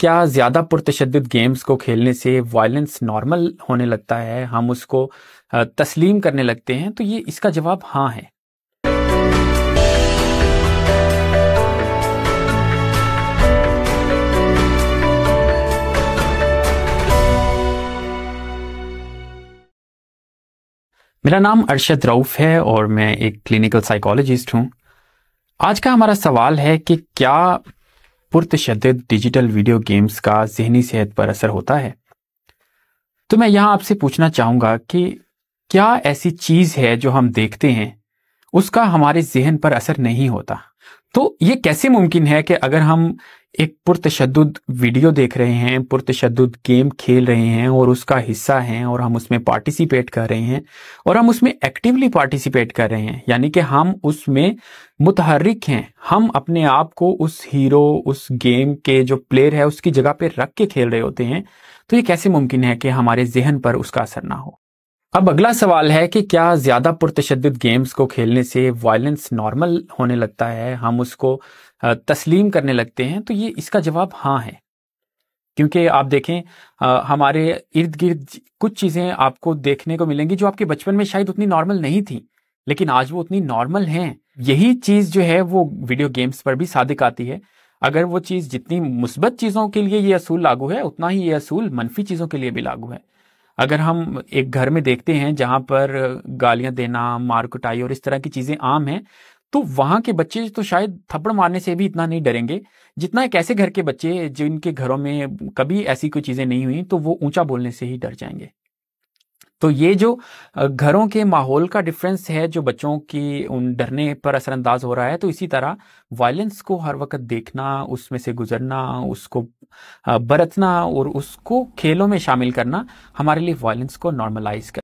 क्या ज़्यादा पुरतशद गेम्स को खेलने से वायलेंस नॉर्मल होने लगता है हम उसको तस्लीम करने लगते हैं तो ये इसका जवाब हाँ है मेरा नाम अरशद रऊफ है और मैं एक क्लिनिकल साइकोलॉजिस्ट हूं आज का हमारा सवाल है कि क्या पुरतद डिजिटल वीडियो गेम्स का जहनी सेहत पर असर होता है तो मैं यहाँ आपसे पूछना चाहूँगा कि क्या ऐसी चीज़ है जो हम देखते हैं उसका हमारे जहन पर असर नहीं होता तो ये कैसे मुमकिन है कि अगर हम एक पुरतशद वीडियो देख रहे हैं पुरतशद गेम खेल रहे हैं और उसका हिस्सा हैं और हम उसमें पार्टिसिपेट कर रहे हैं और हम उसमें एक्टिवली पार्टिसिपेट कर रहे हैं यानी कि हम उसमें मुतहरक हैं हम अपने आप को उस हीरो उस गेम के जो प्लेयर है उसकी जगह पर रख के खेल रहे होते हैं तो ये कैसे मुमकिन है कि हमारे जहन पर उसका असर ना हो अब अगला सवाल है कि क्या ज़्यादा पुरतशद गेम्स को खेलने से वायलेंस नॉर्मल होने लगता है हम उसको तस्लीम करने लगते हैं तो ये इसका जवाब हाँ है क्योंकि आप देखें आ, हमारे इर्द गिर्द कुछ चीज़ें आपको देखने को मिलेंगी जो आपके बचपन में शायद उतनी नॉर्मल नहीं थी लेकिन आज वो उतनी नॉर्मल हैं यही चीज़ जो है वो वीडियो गेम्स पर भी सादिक आती है अगर वो चीज़ जितनी मुस्बत चीज़ों के लिए ये असूल लागू है उतना ही ये असूल मनफी चीज़ों के लिए भी लागू है अगर हम एक घर में देखते हैं जहाँ पर गालियाँ देना मार कुटाई और इस तरह की चीज़ें आम हैं तो वहाँ के बच्चे तो शायद थप्पड़ मारने से भी इतना नहीं डरेंगे जितना एक ऐसे घर के बच्चे जिनके घरों में कभी ऐसी कोई चीज़ें नहीं हुई तो वो ऊंचा बोलने से ही डर जाएंगे तो ये जो घरों के माहौल का डिफरेंस है जो बच्चों की उन डरने पर असरअंदाज हो रहा है तो इसी तरह वायलेंस को हर वक्त देखना उसमें से गुजरना उसको बरतना और उसको खेलों में शामिल करना हमारे लिए वायलेंस को नॉर्मलाइज कर